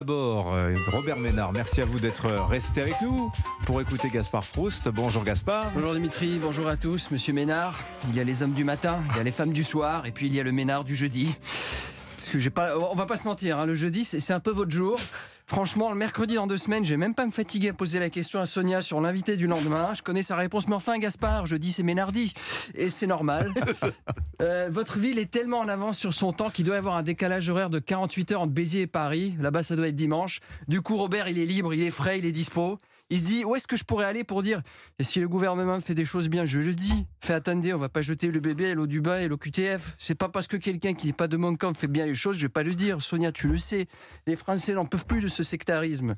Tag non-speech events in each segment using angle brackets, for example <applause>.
D'abord, euh, Robert Ménard, merci à vous d'être resté avec nous pour écouter Gaspard Proust. Bonjour Gaspard. Bonjour Dimitri, bonjour à tous, monsieur Ménard. Il y a les hommes du matin, il y a les femmes du soir, et puis il y a le Ménard du jeudi. Parce que j'ai pas, on va pas se mentir, hein, le jeudi c'est un peu votre jour. Franchement, le mercredi dans deux semaines, je vais même pas me fatiguer à poser la question à Sonia sur l'invité du lendemain. Je connais sa réponse, mais enfin, Gaspard, je dis c'est Ménardi. Et c'est normal. <laughs> Euh, votre ville est tellement en avance sur son temps qu'il doit y avoir un décalage horaire de 48 heures entre Béziers et Paris. Là-bas, ça doit être dimanche. Du coup, Robert, il est libre, il est frais, il est dispo. Il se dit où est-ce que je pourrais aller pour dire si le gouvernement fait des choses bien, je le dis. Fait attendez, on va pas jeter le bébé à l'eau du bain et Ce C'est pas parce que quelqu'un qui n'est pas de mon camp fait bien les choses, je vais pas le dire. Sonia, tu le sais. Les Français n'en peuvent plus de ce sectarisme.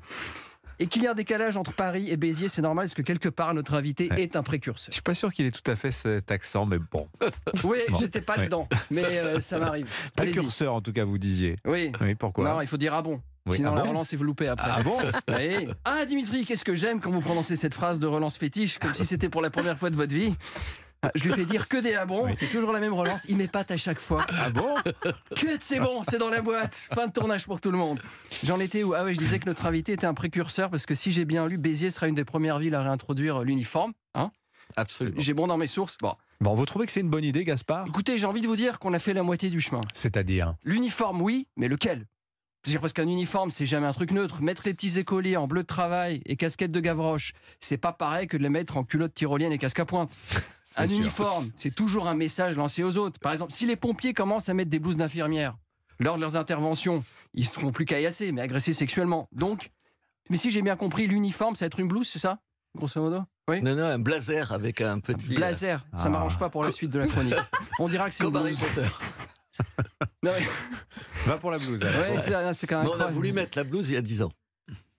Et qu'il y a un décalage entre Paris et Béziers, c'est normal, parce que quelque part, notre invité est un précurseur. Je suis pas sûr qu'il ait tout à fait cet accent, mais bon. <laughs> oui, je j'étais pas dedans, mais euh, ça m'arrive. <laughs> Précurseur, en tout cas, vous disiez. Oui. Oui, pourquoi Non, il faut dire ah bon. Sinon, ah la relance est loupée après. Ah bon <laughs> Ah, Dimitri, qu'est-ce que j'aime quand vous prononcez cette phrase de relance fétiche, comme si c'était pour la première fois de votre vie ah, je lui fais dire que des labons, c'est toujours la même relance. Il m'épate à chaque fois. Ah bon Cut, c'est bon, c'est dans la boîte. Fin de tournage pour tout le monde. J'en étais où Ah ouais, je disais que notre invité était un précurseur parce que si j'ai bien lu, Béziers sera une des premières villes à réintroduire l'uniforme. Hein Absolument. J'ai bon dans mes sources. Bon. Bon, vous trouvez que c'est une bonne idée, Gaspard Écoutez, j'ai envie de vous dire qu'on a fait la moitié du chemin. C'est-à-dire L'uniforme, oui, mais lequel cest à qu'un uniforme, c'est jamais un truc neutre. Mettre les petits écoliers en bleu de travail et casquette de Gavroche, c'est pas pareil que de les mettre en culotte tyrolienne et casque à pointe. <laughs> Un uniforme, c'est toujours un message lancé aux autres. Par exemple, si les pompiers commencent à mettre des blouses d'infirmière, lors de leurs interventions, ils seront plus caillassés mais agressés sexuellement. Donc, mais si j'ai bien compris, l'uniforme, ça va être une blouse, c'est ça Grosso modo oui Non, non, un blazer avec un petit. blazer, ça ah. m'arrange pas pour la suite de la chronique. On dira que c'est une blouse. <laughs> Non, mais... Va pour la blouse. on a voulu mettre la blouse il y a 10 ans.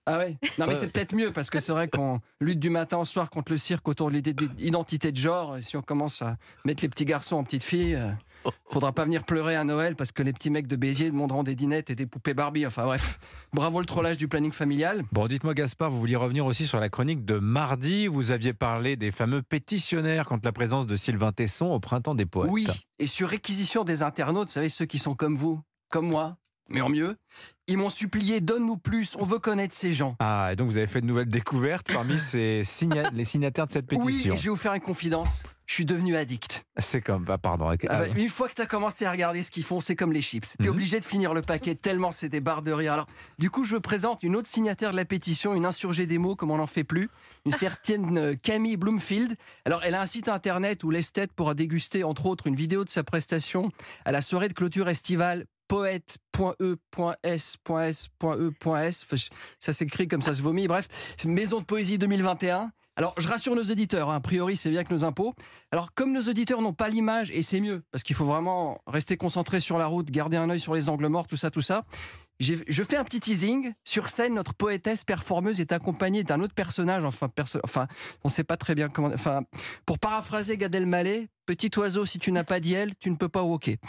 Ah ouais Non mais c'est peut-être mieux parce que c'est vrai qu'on lutte du matin au soir contre le cirque autour de l'idée d'identité de genre et si on commence à mettre les petits garçons en petites filles, ne euh, faudra pas venir pleurer à Noël parce que les petits mecs de Béziers demanderont des dinettes et des poupées Barbie. Enfin bref, bravo le trollage du planning familial. Bon, dites-moi Gaspard, vous vouliez revenir aussi sur la chronique de mardi. Vous aviez parlé des fameux pétitionnaires contre la présence de Sylvain Tesson au printemps des poètes. Oui, et sur réquisition des internautes, vous savez ceux qui sont comme vous, comme moi, mais en mieux. Ils m'ont supplié, donne-nous plus, on veut connaître ces gens. Ah, et donc vous avez fait de nouvelles découvertes parmi <laughs> ces les signataires de cette pétition. Oui, je vais vous faire une confidence, je suis devenu addict. C'est comme, ah, ah, bah pardon. Euh, une fois que tu as commencé à regarder ce qu'ils font, c'est comme les chips. tu es mhm. obligé de finir le paquet tellement c'est des barres de rire. Alors, du coup, je vous présente une autre signataire de la pétition, une insurgée des mots, comme on n'en fait plus, une certaine euh, Camille Bloomfield. Alors, elle a un site internet où l'esthète pourra déguster, entre autres, une vidéo de sa prestation à la soirée de clôture estivale poète.e.s.s.e.s. E ça s'écrit comme ça se vomit. Bref, c'est Maison de Poésie 2021. Alors, je rassure nos auditeurs, hein, a priori, c'est bien que nos impôts. Alors, comme nos auditeurs n'ont pas l'image, et c'est mieux, parce qu'il faut vraiment rester concentré sur la route, garder un œil sur les angles morts, tout ça, tout ça, je fais un petit teasing. Sur scène, notre poétesse performeuse est accompagnée d'un autre personnage, enfin, on ne sait pas très bien comment. Enfin, pour paraphraser Gadel Elmaleh, petit oiseau, si tu n'as pas d'ailes, tu ne peux pas walker.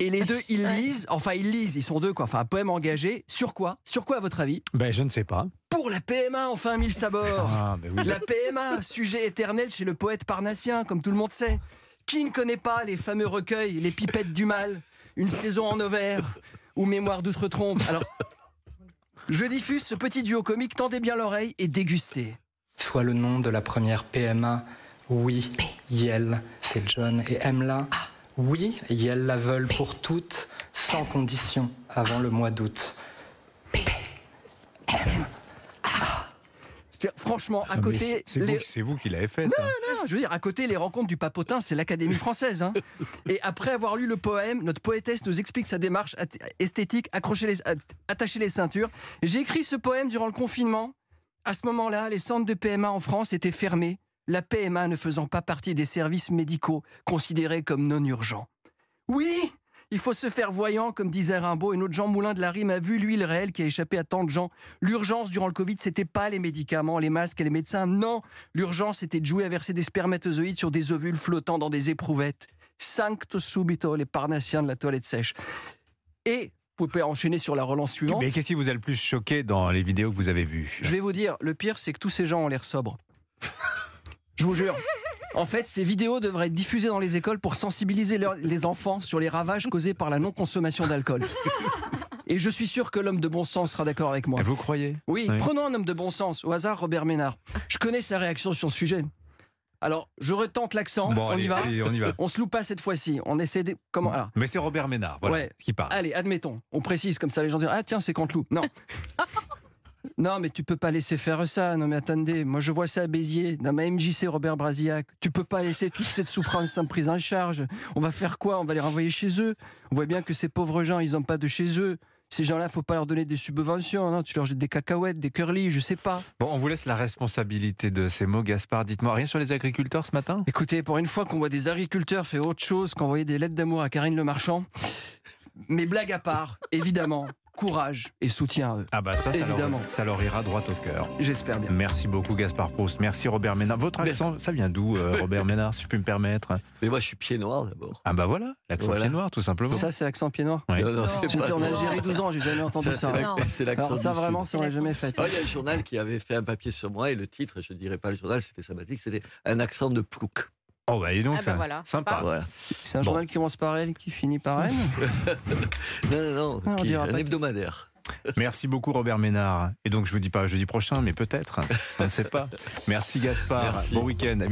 Et les deux, ils lisent, enfin ils lisent, ils sont deux quoi, enfin un poème engagé. Sur quoi Sur quoi à votre avis Ben je ne sais pas. Pour la PMA, enfin mille sabords ah, ben La PMA, sujet éternel chez le poète parnassien, comme tout le monde sait. Qui ne connaît pas les fameux recueils, les pipettes du mal, une saison en ovaire ou mémoire d'outre-trompe Alors, je diffuse ce petit duo comique, tendez bien l'oreille et dégustez. Soit le nom de la première PMA, oui, Yel, c'est John et Emla. Oui, et elles la veulent pour toutes, sans condition, avant le mois d'août. Franchement, à ah, côté. C'est vous, qui l'avez fait, ça. Non, non, je veux dire, à côté, les rencontres du papotin, c'est l'Académie française. Hein. Et après avoir lu le poème, notre poétesse nous explique sa démarche esthétique, accrocher les, attacher les ceintures. J'ai écrit ce poème durant le confinement. À ce moment-là, les centres de PMA en France étaient fermés la PMA ne faisant pas partie des services médicaux considérés comme non urgents. Oui, il faut se faire voyant, comme disait Rimbaud, et notre Jean Moulin de la Rime a vu, l'huile réelle qui a échappé à tant de gens. L'urgence durant le Covid, c'était pas les médicaments, les masques et les médecins. Non, l'urgence c'était de jouer à verser des spermatozoïdes sur des ovules flottant dans des éprouvettes. Sancto subito, les parnassiens de la toilette sèche. Et vous pouvez enchaîner sur la relance suivante. Mais qu'est-ce qui vous a le plus choqué dans les vidéos que vous avez vues Je vais vous dire, le pire, c'est que tous ces gens ont l'air sobres. Je vous jure. En fait, ces vidéos devraient être diffusées dans les écoles pour sensibiliser les enfants sur les ravages causés par la non-consommation d'alcool. Et je suis sûr que l'homme de bon sens sera d'accord avec moi. Vous croyez oui, prenons un homme de bon sens, au hasard Robert Ménard. Je connais sa réaction sur ce sujet. Alors, je retente l'accent. on, y va. on y va. On se loue pas cette fois-ci. On essaie de... Comment Mais c'est Robert Ménard ouais. qui parle. Allez, admettons. On précise, comme ça les gens disent Ah, tiens, c'est Canteloup. Non. <laughs> Non, mais tu peux pas laisser faire ça. Non, mais attendez, moi je vois ça à Béziers, dans ma MJC Robert Brasillac. Tu peux pas laisser toute cette souffrance sans prise en charge. On va faire quoi On va les renvoyer chez eux. On voit bien que ces pauvres gens, ils ont pas de chez eux. Ces gens-là, faut pas leur donner des subventions. Non tu leur jettes des cacahuètes, des curly, je sais pas. Bon, on vous laisse la responsabilité de ces mots, Gaspard. Dites-moi rien sur les agriculteurs ce matin Écoutez, pour une fois qu'on voit des agriculteurs faire autre chose qu'envoyer des lettres d'amour à Karine Le Marchand, mais blague à part, évidemment, courage et soutien à eux. Ah bah ça, Évidemment. Ça, leur, ira droit au cœur. J'espère bien. Merci beaucoup Gaspard Proust, merci Robert Ménard. Votre accent, ça vient d'où euh, Robert Ménard, si je puis me permettre Mais moi je suis pied noir d'abord. Ah bah voilà, l'accent pied noir tout simplement. Ça c'est l'accent pied noir Non, J'étais en Algérie 12 ans, j'ai jamais entendu ça. ça. C'est l'accent ça vraiment, ça n'aurait jamais fait. Ah, il y a un journal qui avait fait un papier sur moi et le titre, je ne dirais pas le journal, c'était sympathique, c'était un accent de plouc. Oh bah et donc, ah, bah, sympa. C'est un journal qui commence par L, qui finit par elle. <laughs> Non, non, non, ah, un hebdomadaire. Merci beaucoup Robert Ménard. Et donc je vous dis pas jeudi prochain, mais peut-être. On ne sait pas. Merci Gaspard. Bon week-end.